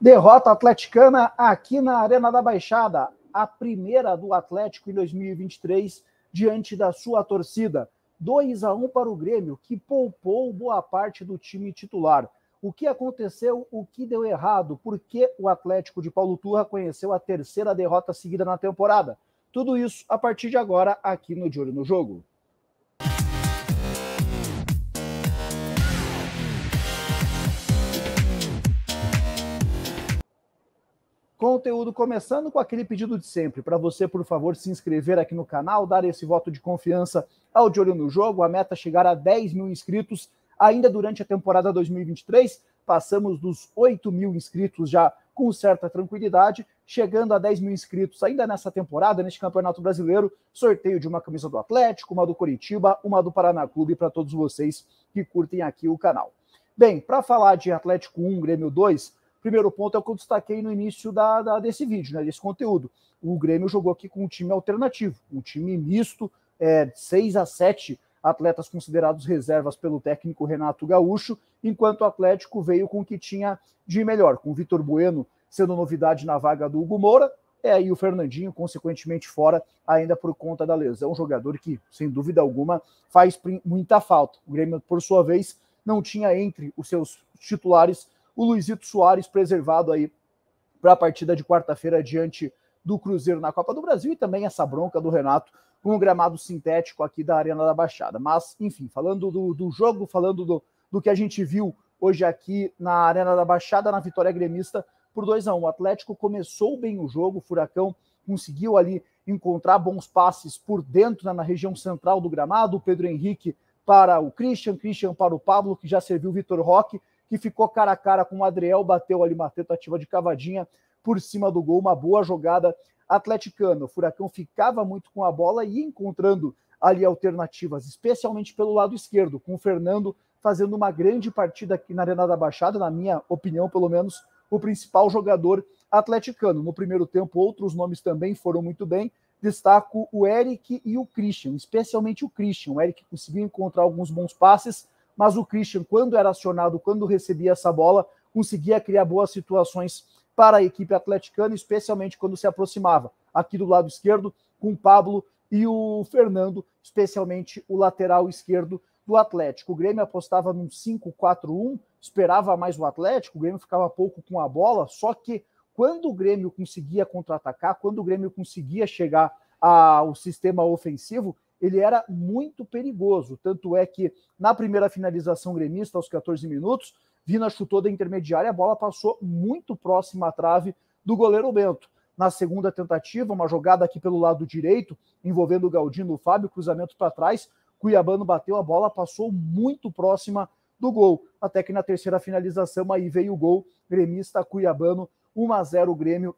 Derrota atleticana aqui na Arena da Baixada, a primeira do Atlético em 2023 diante da sua torcida. 2 a 1 para o Grêmio, que poupou boa parte do time titular. O que aconteceu? O que deu errado? Por que o Atlético de Paulo Turra conheceu a terceira derrota seguida na temporada? Tudo isso a partir de agora aqui no De Olho no Jogo. Conteúdo começando com aquele pedido de sempre, para você, por favor, se inscrever aqui no canal, dar esse voto de confiança ao De Olho no Jogo, a meta é chegar a 10 mil inscritos ainda durante a temporada 2023, passamos dos 8 mil inscritos já com certa tranquilidade, chegando a 10 mil inscritos ainda nessa temporada, neste Campeonato Brasileiro, sorteio de uma camisa do Atlético, uma do Coritiba, uma do Paraná Clube, para todos vocês que curtem aqui o canal. Bem, para falar de Atlético 1, Grêmio 2, primeiro ponto é o que eu destaquei no início da, da, desse vídeo, né, desse conteúdo. O Grêmio jogou aqui com um time alternativo, um time misto, é, 6 a 7 atletas considerados reservas pelo técnico Renato Gaúcho, enquanto o Atlético veio com o que tinha de melhor, com o Vitor Bueno sendo novidade na vaga do Hugo Moura, é, aí o Fernandinho, consequentemente, fora ainda por conta da lesão. É um jogador que, sem dúvida alguma, faz muita falta. O Grêmio, por sua vez, não tinha entre os seus titulares o Luizito Soares preservado aí para a partida de quarta-feira diante do Cruzeiro na Copa do Brasil e também essa bronca do Renato com o gramado sintético aqui da Arena da Baixada. Mas, enfim, falando do, do jogo, falando do, do que a gente viu hoje aqui na Arena da Baixada, na vitória gremista por 2 a 1 um. O Atlético começou bem o jogo, o Furacão conseguiu ali encontrar bons passes por dentro, né, na região central do gramado, o Pedro Henrique para o Christian, Christian para o Pablo, que já serviu o Vitor Roque, que ficou cara a cara com o Adriel, bateu ali uma tentativa de cavadinha por cima do gol, uma boa jogada atleticana. O Furacão ficava muito com a bola e encontrando ali alternativas, especialmente pelo lado esquerdo, com o Fernando fazendo uma grande partida aqui na Arena da Baixada, na minha opinião, pelo menos o principal jogador atleticano. No primeiro tempo, outros nomes também foram muito bem. Destaco o Eric e o Christian, especialmente o Christian. O Eric conseguiu encontrar alguns bons passes, mas o Christian, quando era acionado, quando recebia essa bola, conseguia criar boas situações para a equipe atleticana, especialmente quando se aproximava aqui do lado esquerdo, com o Pablo e o Fernando, especialmente o lateral esquerdo do Atlético. O Grêmio apostava num 5-4-1, esperava mais o Atlético, o Grêmio ficava pouco com a bola, só que quando o Grêmio conseguia contra-atacar, quando o Grêmio conseguia chegar ao sistema ofensivo, ele era muito perigoso. Tanto é que na primeira finalização gremista, aos 14 minutos, Vina chutou da intermediária, a bola passou muito próxima à trave do goleiro Bento. Na segunda tentativa, uma jogada aqui pelo lado direito, envolvendo o Galdino o Fábio, cruzamento para trás, Cuiabano bateu a bola, passou muito próxima do gol. Até que na terceira finalização aí veio o gol, gremista Cuiabano, 1 a 0 o Grêmio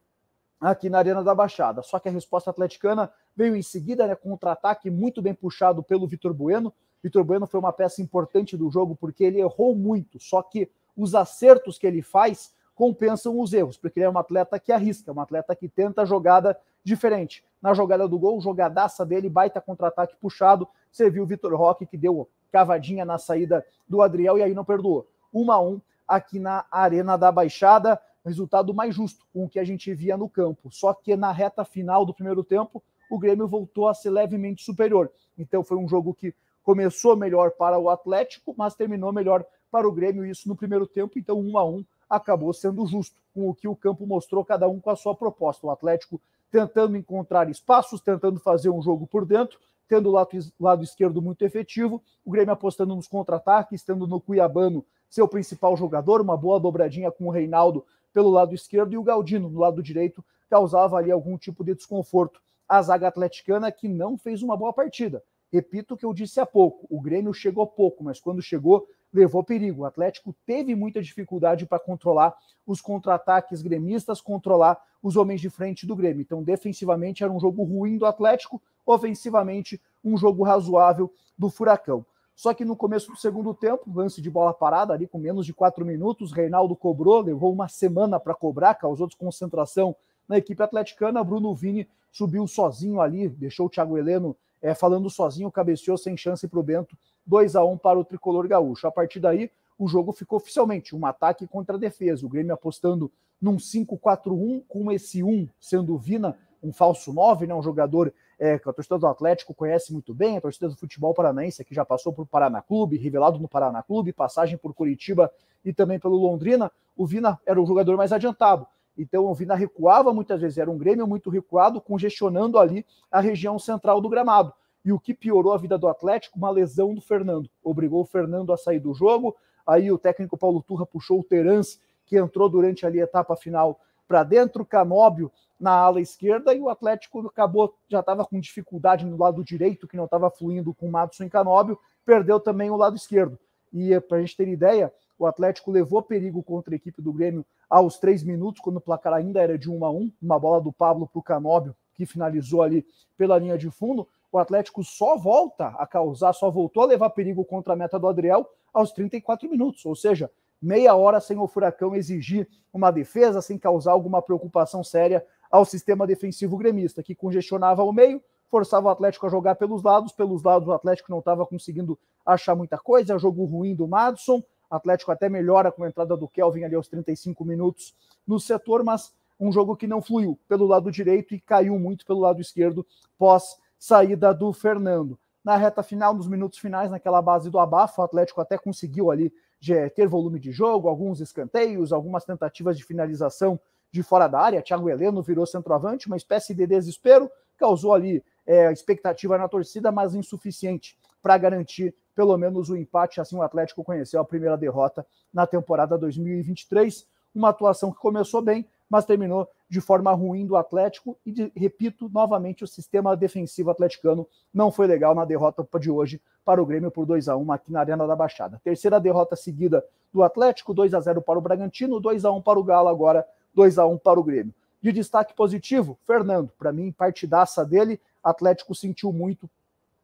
aqui na Arena da Baixada. Só que a resposta atleticana veio em seguida, né, contra-ataque muito bem puxado pelo Vitor Bueno. Vitor Bueno foi uma peça importante do jogo porque ele errou muito, só que os acertos que ele faz compensam os erros, porque ele é um atleta que arrisca, um atleta que tenta jogada diferente. Na jogada do gol, jogadaça dele, baita contra-ataque puxado, serviu o Vitor Roque que deu cavadinha na saída do Adriel e aí não perdoou. 1 a 1 aqui na Arena da Baixada resultado mais justo com o que a gente via no campo. Só que na reta final do primeiro tempo, o Grêmio voltou a ser levemente superior. Então foi um jogo que começou melhor para o Atlético, mas terminou melhor para o Grêmio, isso no primeiro tempo. Então, um a um acabou sendo justo com o que o campo mostrou, cada um com a sua proposta. O Atlético tentando encontrar espaços, tentando fazer um jogo por dentro, tendo o lado, lado esquerdo muito efetivo, o Grêmio apostando nos contra-ataques, tendo no Cuiabano seu principal jogador, uma boa dobradinha com o Reinaldo pelo lado esquerdo e o Galdino no lado direito causava ali algum tipo de desconforto. à zaga atleticana que não fez uma boa partida. Repito o que eu disse há pouco: o Grêmio chegou pouco, mas quando chegou, levou perigo. O Atlético teve muita dificuldade para controlar os contra-ataques gremistas, controlar os homens de frente do Grêmio. Então, defensivamente, era um jogo ruim do Atlético, ofensivamente, um jogo razoável do Furacão. Só que no começo do segundo tempo, lance de bola parada, ali com menos de quatro minutos, Reinaldo cobrou, levou uma semana para cobrar, causou desconcentração na equipe atleticana. Bruno Vini subiu sozinho ali, deixou o Thiago Heleno é, falando sozinho, cabeceou sem chance para o Bento, 2 a 1 um para o tricolor gaúcho. A partir daí, o jogo ficou oficialmente um ataque contra a defesa. O Grêmio apostando num 5-4-1, com esse 1 sendo Vina, um falso 9, né, um jogador é, que a torcida do Atlético conhece muito bem, a torcida do futebol paranaense, que já passou por Paraná Clube, revelado no Paraná Clube, passagem por Curitiba e também pelo Londrina, o Vina era o jogador mais adiantado. Então o Vina recuava muitas vezes, era um Grêmio muito recuado, congestionando ali a região central do gramado. E o que piorou a vida do Atlético? Uma lesão do Fernando. Obrigou o Fernando a sair do jogo. Aí o técnico Paulo Turra puxou o Terence, que entrou durante ali a etapa final para dentro, Canóbio na ala esquerda e o Atlético acabou, já estava com dificuldade no lado direito, que não estava fluindo com o Madison e Canóbio, perdeu também o lado esquerdo. E para a gente ter ideia, o Atlético levou perigo contra a equipe do Grêmio aos três minutos, quando o placar ainda era de 1 a 1 uma bola do Pablo para o Canóbio, que finalizou ali pela linha de fundo. O Atlético só volta a causar, só voltou a levar perigo contra a meta do Adriel aos 34 minutos. Ou seja, meia hora sem o Furacão exigir uma defesa, sem causar alguma preocupação séria ao sistema defensivo gremista, que congestionava o meio, forçava o Atlético a jogar pelos lados, pelos lados o Atlético não estava conseguindo achar muita coisa, jogo ruim do Madison, Atlético até melhora com a entrada do Kelvin ali aos 35 minutos no setor, mas um jogo que não fluiu pelo lado direito e caiu muito pelo lado esquerdo pós saída do Fernando. Na reta final, nos minutos finais, naquela base do abafo, o Atlético até conseguiu ali de eh, ter volume de jogo, alguns escanteios, algumas tentativas de finalização de fora da área. Thiago Heleno virou centroavante, uma espécie de desespero, causou ali é, expectativa na torcida, mas insuficiente para garantir pelo menos o empate. Assim, o Atlético conheceu a primeira derrota na temporada 2023. Uma atuação que começou bem, mas terminou de forma ruim do Atlético. E de, repito novamente: o sistema defensivo atleticano não foi legal na derrota de hoje para o Grêmio por 2 a 1 aqui na Arena da Baixada. Terceira derrota seguida do Atlético: 2 a 0 para o Bragantino, 2 a 1 para o Galo, agora 2 a 1 para o Grêmio. De destaque positivo, Fernando, para mim, partidaça dele. Atlético sentiu muito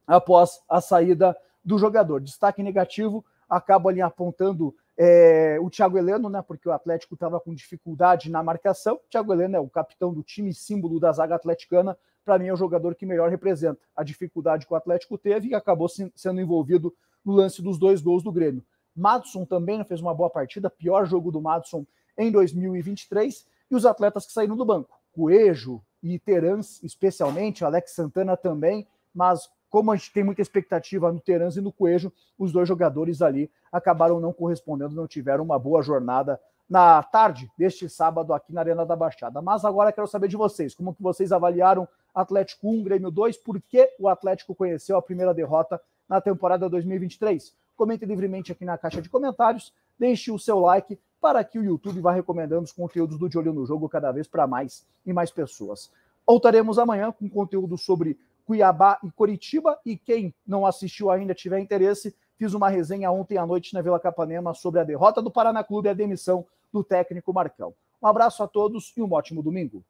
após a saída do jogador. Destaque negativo, acabo ali apontando é, o Thiago Heleno, né, porque o Atlético estava com dificuldade na marcação. O Thiago Heleno é o capitão do time, símbolo da zaga atleticana. Para mim, é o jogador que melhor representa a dificuldade que o Atlético teve e acabou sendo envolvido no lance dos dois gols do Grêmio. Madison também né, fez uma boa partida, pior jogo do Madison em 2023. E os atletas que saíram do banco, Coejo e Terans, especialmente, Alex Santana também, mas como a gente tem muita expectativa no Terans e no Coelho, os dois jogadores ali acabaram não correspondendo, não tiveram uma boa jornada na tarde deste sábado aqui na Arena da Baixada. Mas agora quero saber de vocês, como que vocês avaliaram Atlético 1, Grêmio 2, por que o Atlético conheceu a primeira derrota na temporada 2023? Comente livremente aqui na caixa de comentários, deixe o seu like para que o YouTube vá recomendando os conteúdos do De Olho no Jogo cada vez para mais e mais pessoas. Voltaremos amanhã com conteúdo sobre Cuiabá e Coritiba. E quem não assistiu ainda, tiver interesse, fiz uma resenha ontem à noite na Vila Capanema sobre a derrota do Paraná Clube e a demissão do técnico Marcão. Um abraço a todos e um ótimo domingo.